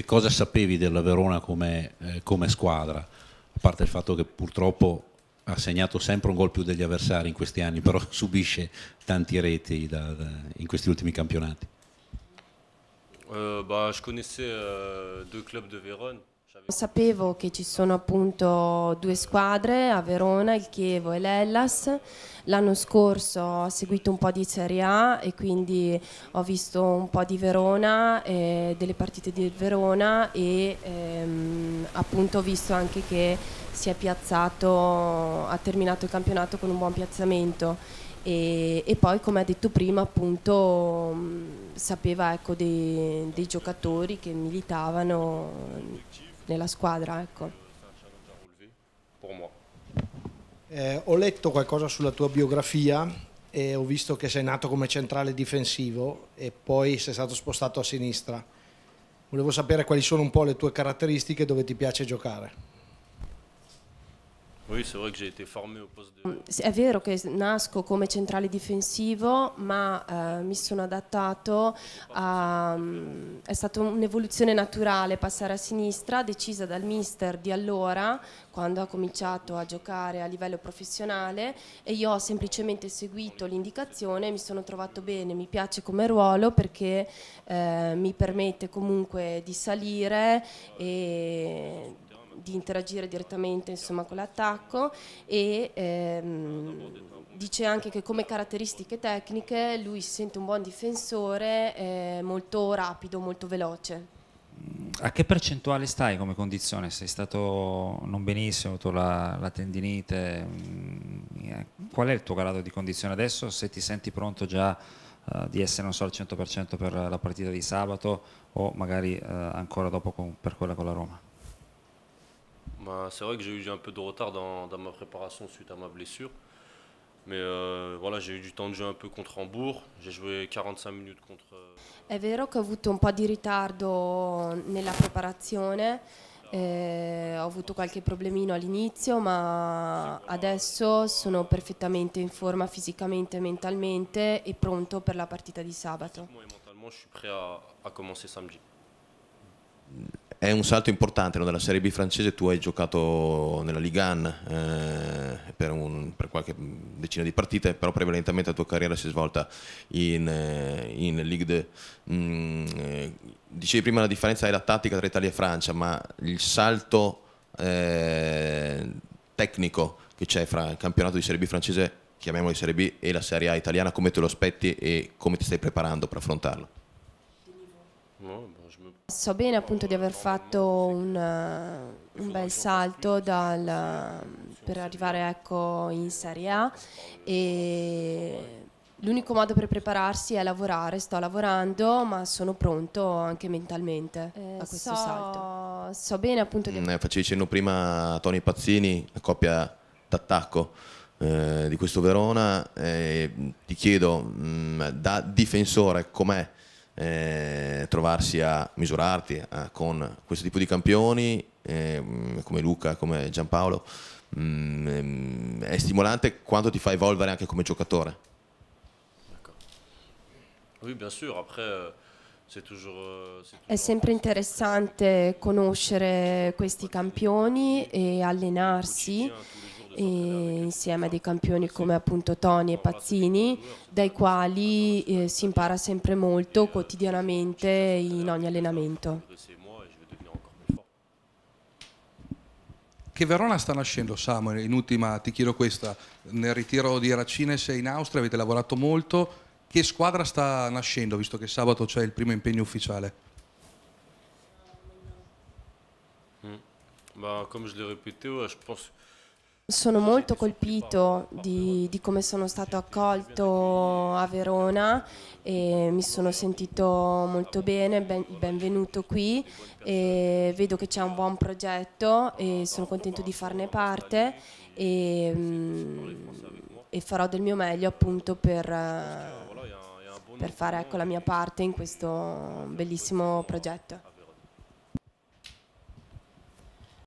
che cosa sapevi della Verona come, eh, come, squadra? A parte il fatto che purtroppo ha segnato sempre un gol più degli avversari in questi anni, però subisce tanti reti da, da, in questi ultimi campionati. Euh, bah, je connaissais euh, deux clubs de Vérone. Sapevo che ci sono appunto due squadre a Verona, il Chievo e l'Ellas. L'anno scorso ho seguito un po' di Serie A e quindi ho visto un po' di Verona, eh, delle partite di Verona e ehm, appunto ho visto anche che si è piazzato, ha terminato il campionato con un buon piazzamento. E, e poi come ha detto prima appunto mh, sapeva ecco, dei, dei giocatori che militavano nella squadra. Ecco. Eh, ho letto qualcosa sulla tua biografia e ho visto che sei nato come centrale difensivo e poi sei stato spostato a sinistra. Volevo sapere quali sono un po' le tue caratteristiche e dove ti piace giocare. Oui, c'est vrai que j'ai été formé au poste de... È vero che nasco come centrale difensivo, ma eh, mi sono adattato a... è stata un'evoluzione naturale passare a sinistra, decisa dal mister di allora, quando ha cominciato a giocare a livello professionale e io ho semplicemente seguito l'indicazione, e mi sono trovato bene, mi piace come ruolo perché eh, mi permette comunque di salire e di interagire direttamente insomma, con l'attacco e ehm, dice anche che come caratteristiche tecniche lui si sente un buon difensore eh, molto rapido, molto veloce. A che percentuale stai come condizione? Sei stato non benissimo, tu la, la tendinite, mm, eh, qual è il tuo grado di condizione adesso? Se ti senti pronto già uh, di essere non so, al 100% per la partita di sabato o magari uh, ancora dopo con, per quella con la Roma? Ben, c'est vrai que j'ai eu un peu de retard dans, ma préparation suite à ma blessure. Mais euh, voilà, j'ai eu du temps de jeu un peu contre Hambourg, j'ai joué 45 minutes contre... Euh, È vero que j'ai eu un po' di ritardo nella preparazione, eh, ho avuto qualche problemino all'inizio, ma adesso sono perfettamente in forma fisicamente e mentalmente e pronto per la partita di sabato. Mentalement, je suis prêt à, commencer samedi. È un salto importante, no? dalla Serie B francese tu hai giocato nella Ligan eh, per, un, per, qualche decina di partite, però prevalentemente la tua carriera si è svolta in, eh, in Ligue 2. Mm, eh, dicevi prima la differenza è la tattica tra Italia e Francia, ma il salto eh, tecnico che c'è fra il campionato di Serie B francese, chiamiamolo di Serie B, e la Serie A italiana, come te lo aspetti e come ti stai preparando per affrontarlo? No, bon, So bene appunto di aver fatto un, eh, un bel salto dal, mm, per arrivare ecco, in Serie A e l'unico modo per prepararsi è lavorare, sto lavorando ma sono pronto anche mentalmente eh, a questo so, salto. So bene appunto di... Mm, eh, facevi cenno prima a Tony Pazzini, la coppia d'attacco eh, di questo Verona, eh, ti chiedo mh, mm, da difensore com'è? eh, trovarsi a misurarti eh, con questo tipo di campioni eh, come Luca, come Giampaolo, mh, mm, ehm, è stimolante quanto ti fa evolvere anche come giocatore. Oui, bien sûr. Après, euh, c'est toujours, euh, toujours, È sempre interessante conoscere questi campioni e allenarsi. Ehm, insieme a dei campioni come appunto Toni e Pazzini, dai quali eh, si impara sempre molto quotidianamente in ogni allenamento. Che Verona sta nascendo Samuel, in ultima ti chiedo questa, nel ritiro di Racine Racines in Austria avete lavorato molto, che squadra sta nascendo visto che sabato c'è il primo impegno ufficiale? Mm. Bah, come je l'ai répété, ouais, sono molto colpito di, di, come sono stato accolto a Verona e mi sono sentito molto bene, ben, benvenuto qui e vedo che c'è un buon progetto e sono contento di farne parte e, mm, e farò del mio meglio appunto per, eh, per fare ecco, la mia parte in questo bellissimo progetto.